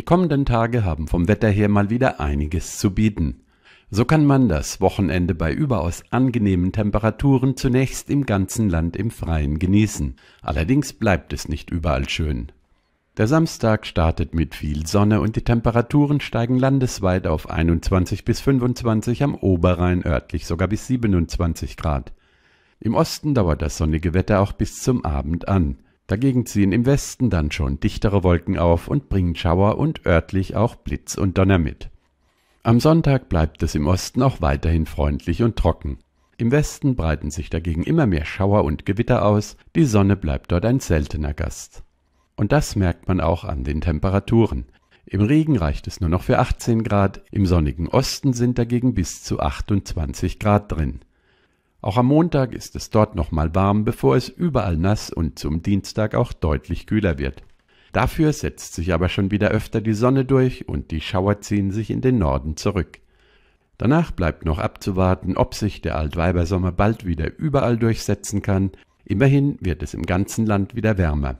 Die kommenden Tage haben vom Wetter her mal wieder einiges zu bieten. So kann man das Wochenende bei überaus angenehmen Temperaturen zunächst im ganzen Land im Freien genießen. Allerdings bleibt es nicht überall schön. Der Samstag startet mit viel Sonne und die Temperaturen steigen landesweit auf 21 bis 25, am Oberrhein örtlich sogar bis 27 Grad. Im Osten dauert das sonnige Wetter auch bis zum Abend an. Dagegen ziehen im Westen dann schon dichtere Wolken auf und bringen Schauer und örtlich auch Blitz und Donner mit. Am Sonntag bleibt es im Osten auch weiterhin freundlich und trocken. Im Westen breiten sich dagegen immer mehr Schauer und Gewitter aus, die Sonne bleibt dort ein seltener Gast. Und das merkt man auch an den Temperaturen. Im Regen reicht es nur noch für 18 Grad, im sonnigen Osten sind dagegen bis zu 28 Grad drin. Auch am Montag ist es dort nochmal warm, bevor es überall nass und zum Dienstag auch deutlich kühler wird. Dafür setzt sich aber schon wieder öfter die Sonne durch und die Schauer ziehen sich in den Norden zurück. Danach bleibt noch abzuwarten, ob sich der Altweibersommer bald wieder überall durchsetzen kann. Immerhin wird es im ganzen Land wieder wärmer.